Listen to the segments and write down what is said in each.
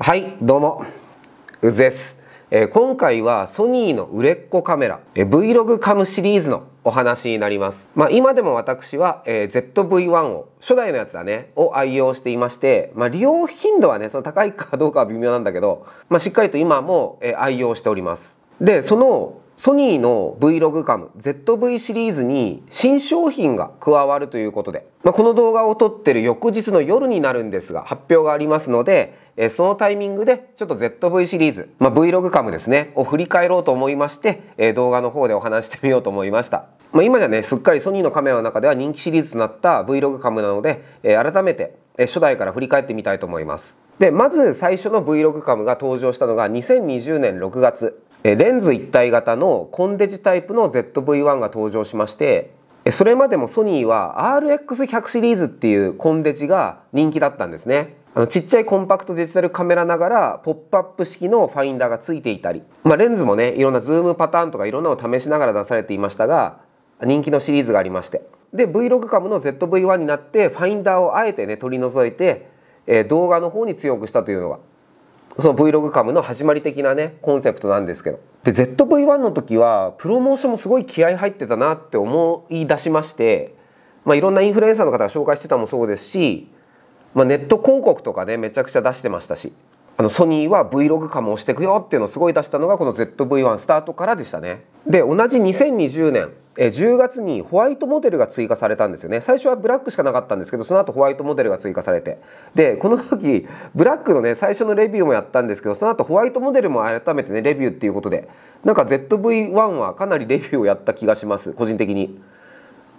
はいどうもうずです、えー、今回はソニーの売れっ子カメラ、えー、Vlog カムシリーズのお話になります、まあ、今でも私は、えー、ZV-1 を初代のやつだねを愛用していまして、まあ、利用頻度はねその高いかどうかは微妙なんだけど、まあ、しっかりと今も、え愛用しておりますでそのソニーの Vlog カム ZV シリーズに新商品が加わるということで、まあ、この動画を撮ってる翌日の夜になるんですが発表がありますので、えそのタイミングでちょっと ZV シリーズ、まあ、Vlog カムですねを振り返ろうと思いまして、え動画の方でお話してみようと思いました。まあ、今じゃねすっかりソニーのカメラの中では人気シリーズとなった Vlog カムなので、え改めて初代から振り返ってみたいと思います。でまず最初の Vlog カムが登場したのが2020年6月レンズ一体型のコンデジタイプの ZV-1 が登場しましてそれまでもソニーは RX100 シリーズっていうコンデジが人気だったんですねあのちっちゃいコンパクトデジタルカメラながらポップアップ式のファインダーがついていたり、まあ、レンズもねいろんなズームパターンとかいろんなのを試しながら出されていましたが人気のシリーズがありましてで Vlog カムの ZV-1 になってファインダーをあえてね取り除いて、えー、動画の方に強くしたというのがその Vlog カムの始まり的なねコンセプトなんですけどで ZV-1 の時はプロモーションもすごい気合入ってたなって思い出しまして、まあ、いろんなインフルエンサーの方が紹介してたもそうですし、まあ、ネット広告とかねめちゃくちゃ出してましたしあのソニーは Vlog カムをしていくよっていうのをすごい出したのがこの ZV-1 スタートからでしたね。で同じ2020年え10月にホワイトモデルが追加されたんですよね最初はブラックしかなかったんですけどその後ホワイトモデルが追加されてでこの時ブラックのね最初のレビューもやったんですけどその後ホワイトモデルも改めてねレビューっていうことでなんか ZV-1 はかなりレビューをやった気がします個人的に。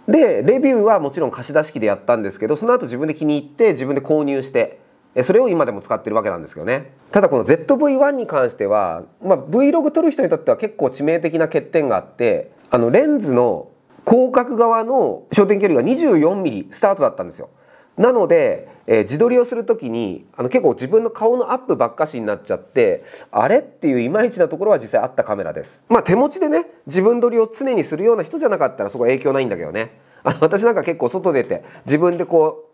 でレビューはもちろん貸し出し機でやったんですけどその後自分で気に入って自分で購入してそれを今でも使ってるわけなんですけどねただこの ZV-1 に関しては、まあ、Vlog 撮る人にとっては結構致命的な欠点があってあのレンズの広角側の焦点距離が 24mm スタートだったんですよ。なので、えー、自撮りをする時にあの結構自分の顔のアップばっかしになっちゃってあれっていういまいちなところは実際あったカメラです。まあ手持ちでね自分撮りを常にするような人じゃなかったらそこ影響ないんだけどね。あの私なんか結構外出て自分でこ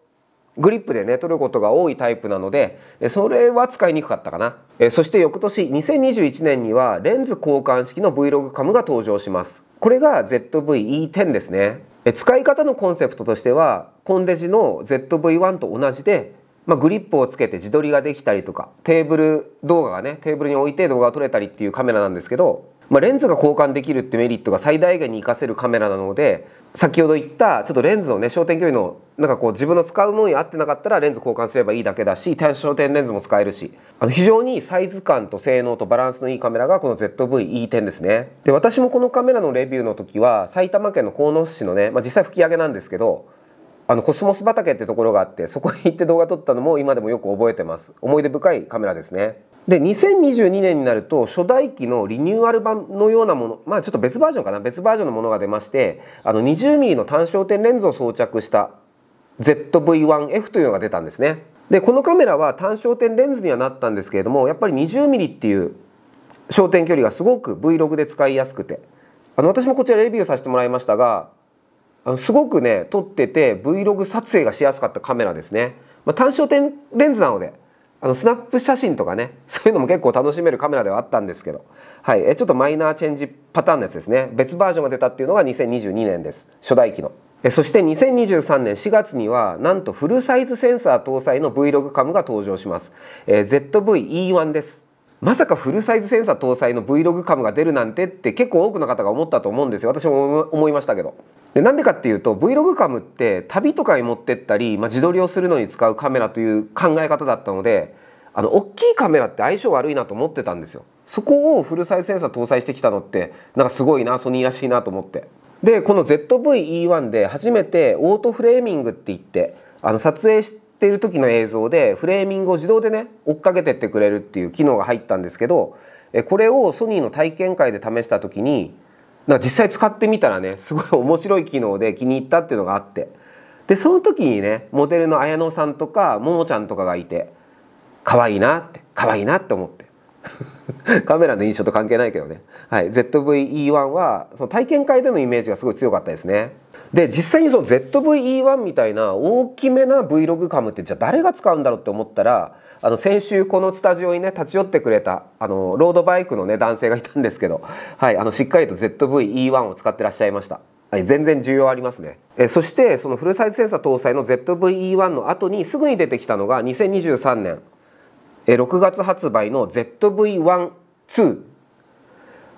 うグリップでね撮ることが多いタイプなのでそれは使いにくかったかなそして翌年2021年にはレンズ交換式の Vlog カムが登場しますこれが ZVE10 ですね使い方のコンセプトとしてはコンデジの ZV-1 と同じで、まあ、グリップをつけて自撮りができたりとかテーブル動画がねテーブルに置いて動画が撮れたりっていうカメラなんですけどまあ、レンズが交換できるってメリットが最大限に活かせるカメラなので先ほど言ったちょっとレンズのね焦点距離のなんかこう自分の使うものに合ってなかったらレンズ交換すればいいだけだし単焦点レンズも使えるしあの非常にサイズ感と性能とバランスのいいカメラがこの ZV-E10 ですねで私もこのカメラのレビューの時は埼玉県の鴻巣市のね、まあ、実際吹き上げなんですけどあのコスモス畑ってところがあってそこに行って動画撮ったのも今でもよく覚えてます思い出深いカメラですねで2022年になると初代機のリニューアル版のようなものまあちょっと別バージョンかな別バージョンのものが出ましてあの 20mm の単焦点レンズを装着した ZV-1F というのが出たんですねでこのカメラは単焦点レンズにはなったんですけれどもやっぱり 20mm っていう焦点距離がすごく Vlog で使いやすくてあの私もこちらレビューさせてもらいましたがあのすごくね撮ってて Vlog 撮影がしやすかったカメラですね、まあ、単焦点レンズなのであのスナップ写真とかね そういうのも結構楽しめるカメラではあったんですけど、はい、えちょっとマイナーチェンジパターンのやつですね別バージョンが出たっていうのが2022年です初代機のえそして2023年4月にはなんとフルサイズセンサー搭載の Vlog カムが登場します、え ZV-E1 ですまさかフルサイズセンサー搭載の Vlog カムが出るなんてって結構多くの方が思ったと思うんですよ私も思いましたけど。でなんでかっていうと Vlog カムって旅とかに持ってったり、まあ、自撮りをするのに使うカメラという考え方だったのであの大きいカメラって相性悪いなと思ってたんですよそこをフルサイズセンサー搭載してきたのってなんかすごいなソニーらしいなと思ってでこの ZV-E1 で初めてオートフレーミングって言ってあの撮影しっている時の映像でフレーミングを自動でね追っかけてってくれるっていう機能が入ったんですけどこれをソニーの体験会で試した時に実際使ってみたらねすごい面白い機能で 気に入ったっていうのがあってでその時にねモデルの綾乃さんとかももちゃんとかがいて可愛いなって可愛いなって思って カメラの印象と関係ないけどね、はい、ZV-E1 はその体験会でのイメージがすごい強かったですね。で実際にその ZVE1 みたいな大きめな Vlog カムってじゃあ誰が使うんだろうって思ったらあの先週このスタジオにね立ち寄ってくれたあのロードバイクのね男性がいたんですけど、はい、あのしっかりと ZVE1 を使ってらっしゃいました。はい、全然重要ありますねえそしてそのフルサイズセンサー搭載の ZVE1 の後にすぐに出てきたのが2023年え6月発売の ZV12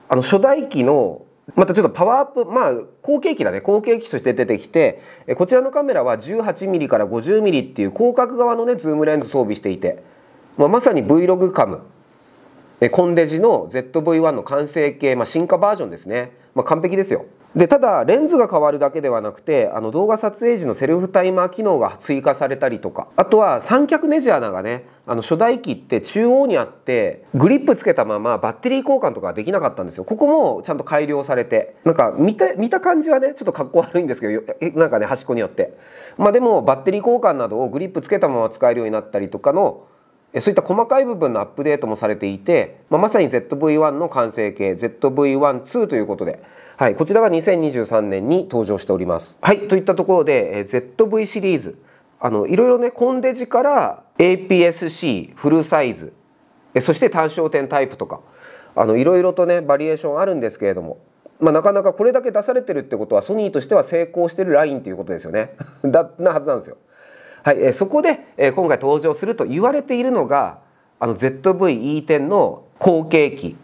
あの初代機のまたちょっとパワーアップまあ後継機だね後継機として出てきてこちらのカメラは 18mm から 50mm っていう広角側のねズームレンズ装備していて、まあ、まさに Vlog カムコンデジの ZV-1 の完成形、まあ、進化バージョンですね、まあ、完璧ですよでただレンズが変わるだけではなくてあの動画撮影時のセルフタイマー機能が追加されたりとかあとは三脚ネジ穴がねあの初代機って中央にあってグリップつけたままバッテリー交換とかできなかったんですよここもちゃんと改良されてなんか見た見た感じはねちょっとかっこ悪いんですけど なんかね端っこによってまあでもバッテリー交換などをグリップつけたまま使えるようになったりとかのそういった細かい部分のアップデートもされていて、まあ、まさに ZV-1 の完成形 ZV-12 ということで、はい、こちらが2023年に登場しております。はいといったところで、え ZV シリーズあのいろいろねコンデジから APS-C フルサイズそして単焦点タイプとかあのいろいろとねバリエーションあるんですけれども、まあ、なかなかこれだけ出されてるってことはソニーとしては成功してるラインっていうことですよね だなはずなんですよ。はい、えそこで、え今回登場すると言われているのがあの ZV-E10 の後継機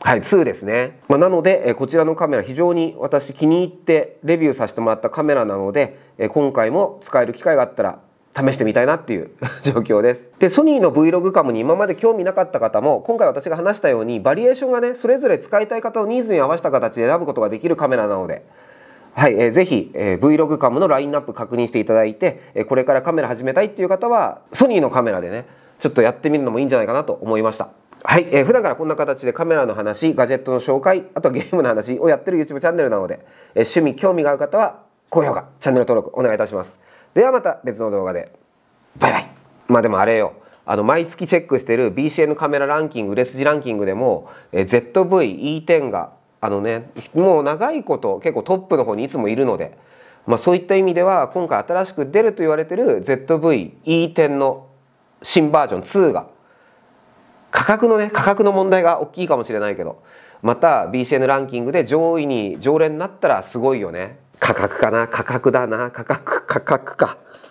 はい、2ですね、まあ、なので、えこちらのカメラ非常に私気に入ってレビューさせてもらったカメラなので、え今回も使える機会があったら試してみたいなっていう 状況です。でソニーの Vlog カムに今まで興味なかった方も今回私が話したようにバリエーションがねそれぞれ使いたい方のニーズに合わせた形で選ぶことができるカメラなのではい、えー、ぜひ、えー、Vlog カムのラインナップ確認していただいて、えー、これからカメラ始めたいっていう方は、ソニーのカメラでね、ちょっとやってみるのもいいんじゃないかなと思いました。はい、えー、普段からこんな形でカメラの話、ガジェットの紹介、あとはゲームの話をやってる YouTube チャンネルなので、えー、趣味、興味がある方は、高評価、チャンネル登録お願いいたします。ではまた別の動画で。バイバイまあでもあれよ。あの毎月チェックしてる BCN カメラランキング売れ筋ランキングでも、えー、ZV-E10 があのねもう長いこと結構トップの方にいつもいるので、まあ、そういった意味では今回新しく出ると言われてる ZVE10 の新バージョン2が価格のね価格の問題が大きいかもしれないけどまた BCN ランキングで上位に常連になったらすごいよね価格かな価格だな価格価格か